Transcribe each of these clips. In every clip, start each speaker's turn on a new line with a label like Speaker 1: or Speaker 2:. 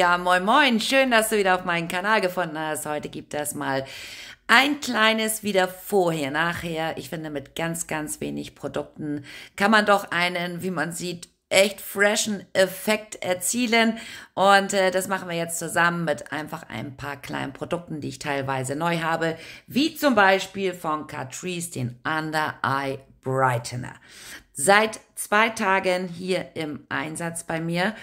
Speaker 1: Ja, moin moin, schön, dass du wieder auf meinen Kanal gefunden hast. Heute gibt es mal ein kleines wieder vorher, nachher. Ich finde, mit ganz, ganz wenig Produkten kann man doch einen, wie man sieht, echt freshen Effekt erzielen. Und äh, das machen wir jetzt zusammen mit einfach ein paar kleinen Produkten, die ich teilweise neu habe, wie zum Beispiel von Catrice den Under Eye Brightener. Seit zwei Tagen hier im Einsatz bei mir.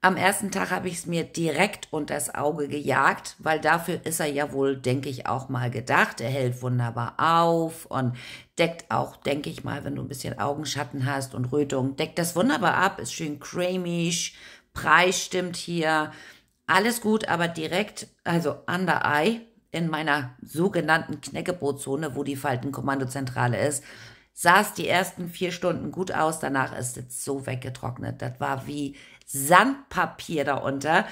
Speaker 1: Am ersten Tag habe ich es mir direkt unters Auge gejagt, weil dafür ist er ja wohl, denke ich, auch mal gedacht. Er hält wunderbar auf und deckt auch, denke ich mal, wenn du ein bisschen Augenschatten hast und Rötung, deckt das wunderbar ab, ist schön cremig, Preis stimmt hier, alles gut, aber direkt, also under eye, in meiner sogenannten Knäckebrotzone, wo die Faltenkommandozentrale ist, saß die ersten vier Stunden gut aus, danach ist es so weggetrocknet. Das war wie, Sandpapier darunter.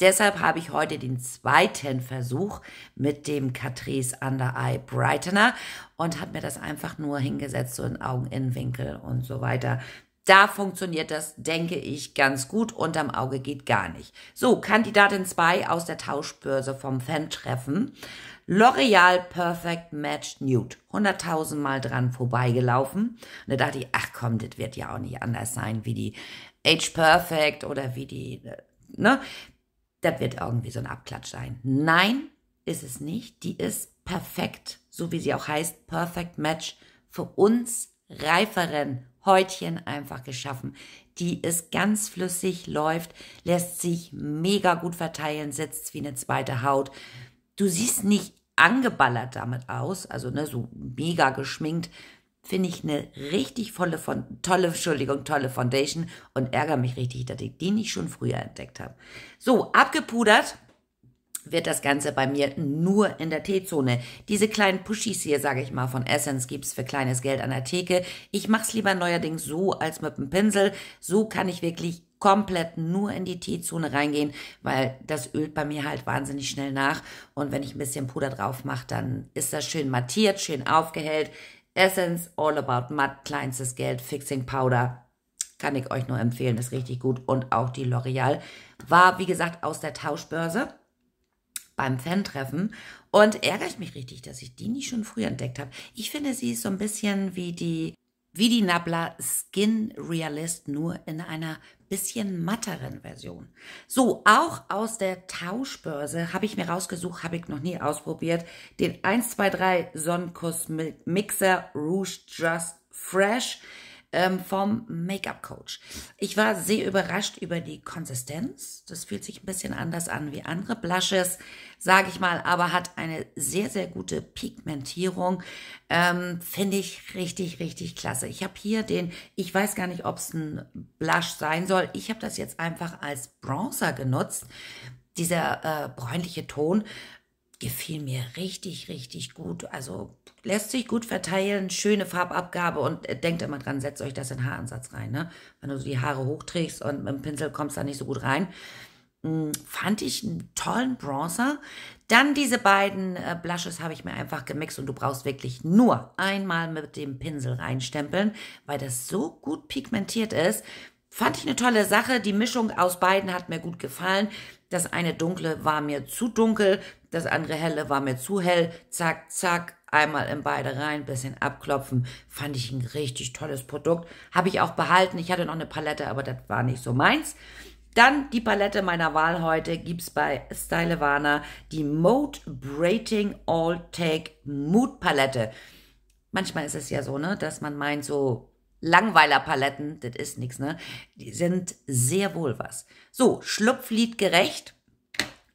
Speaker 1: Deshalb habe ich heute den zweiten Versuch mit dem Catrice Under Eye Brightener und habe mir das einfach nur hingesetzt, so in Augeninnenwinkel und so weiter. Da funktioniert das, denke ich, ganz gut. Unterm Auge geht gar nicht. So, Kandidatin 2 aus der Tauschbörse vom Fan-Treffen. L'Oreal Perfect Match Nude. 100.000 Mal dran vorbeigelaufen. Und da dachte ich, ach komm, das wird ja auch nicht anders sein wie die Age Perfect oder wie die, ne? Das wird irgendwie so ein Abklatsch sein. Nein, ist es nicht. Die ist perfekt, so wie sie auch heißt, Perfect Match für uns reiferen Häutchen einfach geschaffen. Die ist ganz flüssig, läuft, lässt sich mega gut verteilen, sitzt wie eine zweite Haut. Du siehst nicht angeballert damit aus, also ne, so mega geschminkt finde ich eine richtig volle von, tolle, Entschuldigung, tolle Foundation und ärgere mich richtig, dass ich die nicht schon früher entdeckt habe. So, abgepudert wird das Ganze bei mir nur in der T-Zone. Diese kleinen Pushies hier, sage ich mal, von Essence gibt's für kleines Geld an der Theke. Ich mache es lieber neuerdings so als mit dem Pinsel. So kann ich wirklich komplett nur in die T-Zone reingehen, weil das ölt bei mir halt wahnsinnig schnell nach. Und wenn ich ein bisschen Puder drauf mache, dann ist das schön mattiert, schön aufgehellt, Essence, All About Matt, kleinstes Geld, Fixing Powder. Kann ich euch nur empfehlen, ist richtig gut. Und auch die L'Oreal war, wie gesagt, aus der Tauschbörse beim Fan-Treffen und ärgere ich mich richtig, dass ich die nicht schon früh entdeckt habe. Ich finde, sie ist so ein bisschen wie die wie die Nabla Skin Realist, nur in einer bisschen matteren Version. So, auch aus der Tauschbörse habe ich mir rausgesucht, habe ich noch nie ausprobiert, den 123 Sonnenkuss Mixer Rouge Just Fresh ähm, vom Make-up-Coach. Ich war sehr überrascht über die Konsistenz. Das fühlt sich ein bisschen anders an wie andere Blushes, sage ich mal, aber hat eine sehr, sehr gute Pigmentierung. Ähm, Finde ich richtig, richtig klasse. Ich habe hier den, ich weiß gar nicht, ob es ein Blush sein soll. Ich habe das jetzt einfach als Bronzer genutzt. Dieser äh, bräunliche Ton gefiel mir richtig, richtig gut. Also lässt sich gut verteilen, schöne Farbabgabe und äh, denkt immer dran, setzt euch das in Haaransatz rein. Ne? Wenn du die Haare hochträgst und mit dem Pinsel kommst da nicht so gut rein. Hm, fand ich einen tollen Bronzer. Dann diese beiden äh, Blushes habe ich mir einfach gemixt und du brauchst wirklich nur einmal mit dem Pinsel reinstempeln, weil das so gut pigmentiert ist. Fand ich eine tolle Sache. Die Mischung aus beiden hat mir gut gefallen. Das eine dunkle war mir zu dunkel, das andere helle war mir zu hell. Zack, zack, einmal in beide rein, bisschen abklopfen. Fand ich ein richtig tolles Produkt. Habe ich auch behalten. Ich hatte noch eine Palette, aber das war nicht so meins. Dann die Palette meiner Wahl heute gibt's bei Stylevana, die Mode Braiding All Take Mood Palette. Manchmal ist es ja so, ne, dass man meint so, Langweiler-Paletten, das ist nichts, ne? Die sind sehr wohl was. So, Schlupflied gerecht.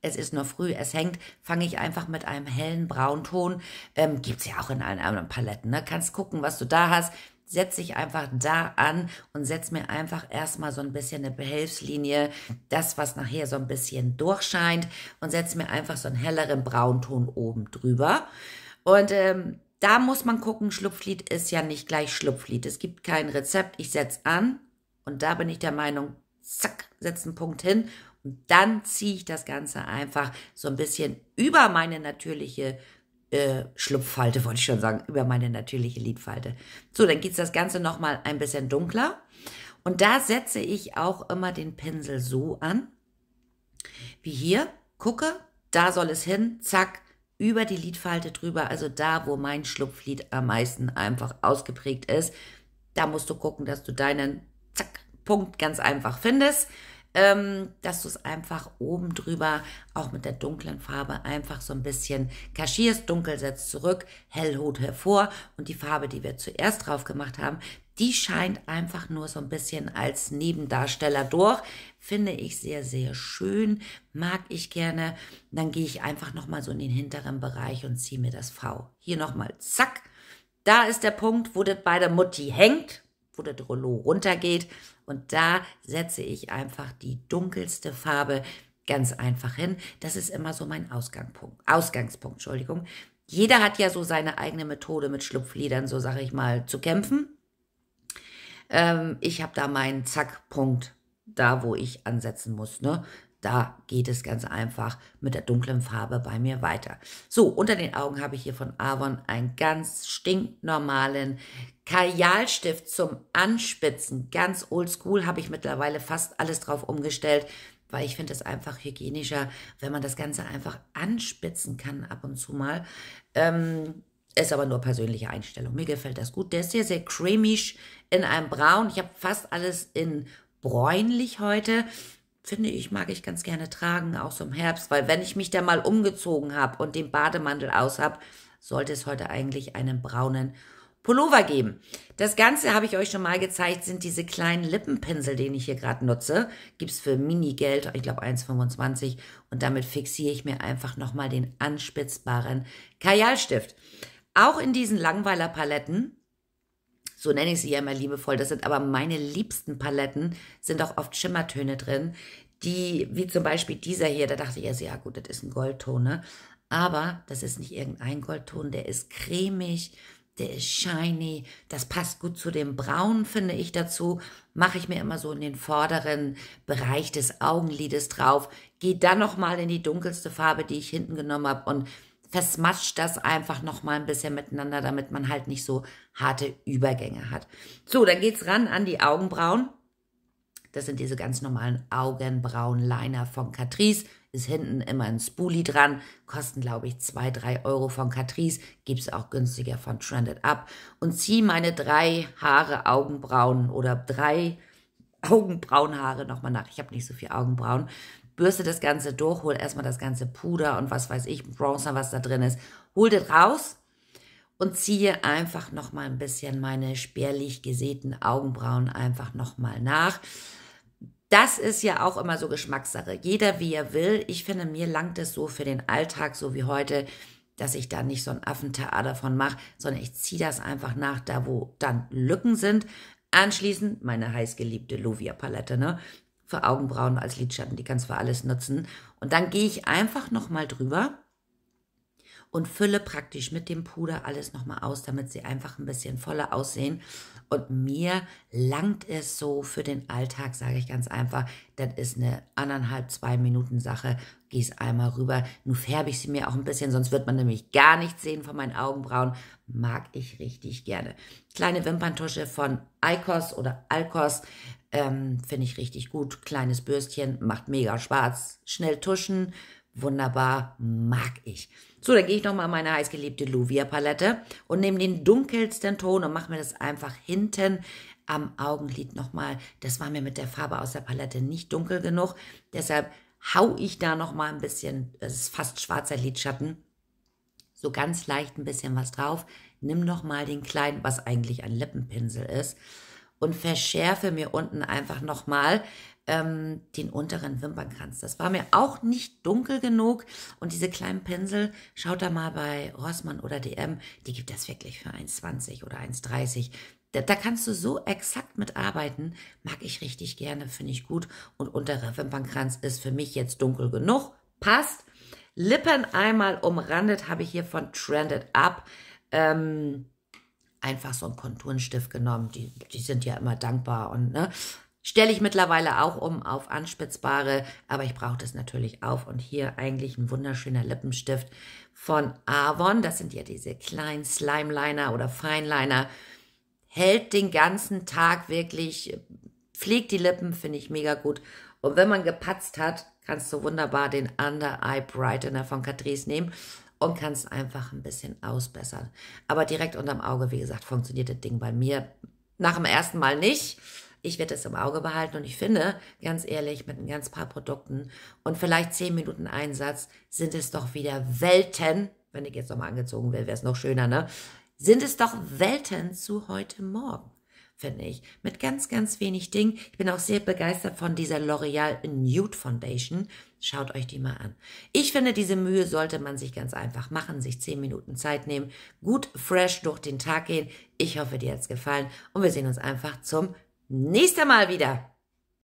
Speaker 1: Es ist nur früh, es hängt, fange ich einfach mit einem hellen Braunton. Ähm, Gibt ja auch in allen anderen Paletten, ne? Kannst gucken, was du da hast. Setz dich einfach da an und setz mir einfach erstmal so ein bisschen eine Behelfslinie, das, was nachher so ein bisschen durchscheint, und setz mir einfach so einen helleren Braunton oben drüber. Und ähm, da muss man gucken, Schlupflied ist ja nicht gleich Schlupflied. Es gibt kein Rezept, ich setze an und da bin ich der Meinung, zack, setze einen Punkt hin und dann ziehe ich das Ganze einfach so ein bisschen über meine natürliche äh, Schlupffalte, wollte ich schon sagen, über meine natürliche Lidfalte. So, dann geht das Ganze nochmal ein bisschen dunkler und da setze ich auch immer den Pinsel so an, wie hier, gucke, da soll es hin, zack, über die Lidfalte drüber, also da, wo mein Schlupflid am meisten einfach ausgeprägt ist. Da musst du gucken, dass du deinen Zack, Punkt ganz einfach findest, ähm, dass du es einfach oben drüber auch mit der dunklen Farbe einfach so ein bisschen kaschierst, dunkel setzt zurück, hell holt hervor und die Farbe, die wir zuerst drauf gemacht haben, die scheint einfach nur so ein bisschen als Nebendarsteller durch. Finde ich sehr, sehr schön, mag ich gerne. Dann gehe ich einfach nochmal so in den hinteren Bereich und ziehe mir das V. Hier nochmal, zack. Da ist der Punkt, wo das bei der Mutti hängt, wo das Rollo runtergeht. Und da setze ich einfach die dunkelste Farbe ganz einfach hin. Das ist immer so mein Ausgangspunkt, Ausgangspunkt, Entschuldigung. Jeder hat ja so seine eigene Methode mit Schlupfliedern, so sage ich mal, zu kämpfen. Ähm, ich habe da meinen Zackpunkt, da wo ich ansetzen muss. Ne? Da geht es ganz einfach mit der dunklen Farbe bei mir weiter. So, unter den Augen habe ich hier von Avon einen ganz stinknormalen Kajalstift zum Anspitzen. Ganz oldschool habe ich mittlerweile fast alles drauf umgestellt weil ich finde es einfach hygienischer, wenn man das Ganze einfach anspitzen kann ab und zu mal. Ähm, ist aber nur persönliche Einstellung. Mir gefällt das gut. Der ist sehr, sehr cremig in einem Braun. Ich habe fast alles in bräunlich heute. Finde ich, mag ich ganz gerne tragen, auch so im Herbst, weil wenn ich mich da mal umgezogen habe und den Bademantel aus habe, sollte es heute eigentlich einen braunen Pullover geben. Das Ganze habe ich euch schon mal gezeigt, sind diese kleinen Lippenpinsel, den ich hier gerade nutze. Gibt es für Mini-Geld, ich glaube 1,25 und damit fixiere ich mir einfach nochmal den anspitzbaren Kajalstift. Auch in diesen Langweiler-Paletten, so nenne ich sie ja immer liebevoll, das sind aber meine liebsten Paletten, sind auch oft Schimmertöne drin, die, wie zum Beispiel dieser hier, da dachte ich erst, ja gut, das ist ein Goldton, ne? Aber das ist nicht irgendein Goldton, der ist cremig, der ist shiny, das passt gut zu dem Braun, finde ich dazu. Mache ich mir immer so in den vorderen Bereich des Augenlides drauf, gehe dann nochmal in die dunkelste Farbe, die ich hinten genommen habe und versmatscht das einfach nochmal ein bisschen miteinander, damit man halt nicht so harte Übergänge hat. So, dann geht's ran an die Augenbrauen. Das sind diese ganz normalen Augenbrauen-Liner von Catrice. Ist hinten immer ein Spoolie dran. Kosten, glaube ich, 2, 3 Euro von Catrice. Gibt es auch günstiger von Trended Up. Und ziehe meine drei Haare, Augenbrauen oder drei Augenbrauenhaare nochmal nach. Ich habe nicht so viel Augenbrauen bürste das Ganze durch, hol erstmal das ganze Puder und was weiß ich, Bronzer, was da drin ist, hol das raus und ziehe einfach nochmal ein bisschen meine spärlich gesäten Augenbrauen einfach nochmal nach. Das ist ja auch immer so Geschmackssache. Jeder wie er will. Ich finde, mir langt es so für den Alltag, so wie heute, dass ich da nicht so ein Affentheater von mache, sondern ich ziehe das einfach nach, da wo dann Lücken sind. Anschließend meine heißgeliebte Lovia-Palette, ne? für Augenbrauen als Lidschatten. Die kannst du für alles nutzen. Und dann gehe ich einfach nochmal drüber und fülle praktisch mit dem Puder alles nochmal aus, damit sie einfach ein bisschen voller aussehen. Und mir langt es so für den Alltag, sage ich ganz einfach. Das ist eine anderthalb, zwei Minuten Sache. Gieß einmal rüber. Nun färbe ich sie mir auch ein bisschen, sonst wird man nämlich gar nichts sehen von meinen Augenbrauen. Mag ich richtig gerne. Kleine Wimperntusche von Icos oder Alkos. Ähm, Finde ich richtig gut. Kleines Bürstchen, macht mega Spaß. Schnell tuschen, Wunderbar, mag ich. So, dann gehe ich nochmal meine heißgeliebte Luvia-Palette und nehme den dunkelsten Ton und mache mir das einfach hinten am Augenlid nochmal. Das war mir mit der Farbe aus der Palette nicht dunkel genug. Deshalb hau ich da nochmal ein bisschen, es ist fast schwarzer Lidschatten, so ganz leicht ein bisschen was drauf. Nimm nochmal den kleinen, was eigentlich ein Lippenpinsel ist und verschärfe mir unten einfach nochmal ähm, den unteren Wimpernkranz. Das war mir auch nicht dunkel genug und diese kleinen Pinsel, schaut da mal bei Rossmann oder DM, die gibt das wirklich für 1,20 oder 1,30. Da, da kannst du so exakt mit arbeiten, mag ich richtig gerne, finde ich gut. Und unterer Wimpernkranz ist für mich jetzt dunkel genug, passt. Lippen einmal umrandet habe ich hier von Trended Up. Ähm, einfach so einen Konturenstift genommen. Die, die sind ja immer dankbar und ne, Stelle ich mittlerweile auch um auf anspitzbare, aber ich brauche das natürlich auf. Und hier eigentlich ein wunderschöner Lippenstift von Avon. Das sind ja diese kleinen Slimeliner oder Feinliner. Hält den ganzen Tag wirklich, pflegt die Lippen, finde ich mega gut. Und wenn man gepatzt hat, kannst du wunderbar den Under Eye Brightener von Catrice nehmen und kannst einfach ein bisschen ausbessern. Aber direkt unterm Auge, wie gesagt, funktioniert das Ding bei mir nach dem ersten Mal nicht. Ich werde es im Auge behalten und ich finde, ganz ehrlich, mit ein ganz paar Produkten und vielleicht zehn Minuten Einsatz sind es doch wieder Welten. Wenn ich jetzt nochmal angezogen wäre, wäre es noch schöner, ne? Sind es doch Welten zu heute Morgen finde ich. Mit ganz, ganz wenig Dingen. Ich bin auch sehr begeistert von dieser L'Oreal Nude Foundation. Schaut euch die mal an. Ich finde, diese Mühe sollte man sich ganz einfach machen, sich zehn Minuten Zeit nehmen, gut fresh durch den Tag gehen. Ich hoffe, dir hat es gefallen und wir sehen uns einfach zum nächster Mal wieder.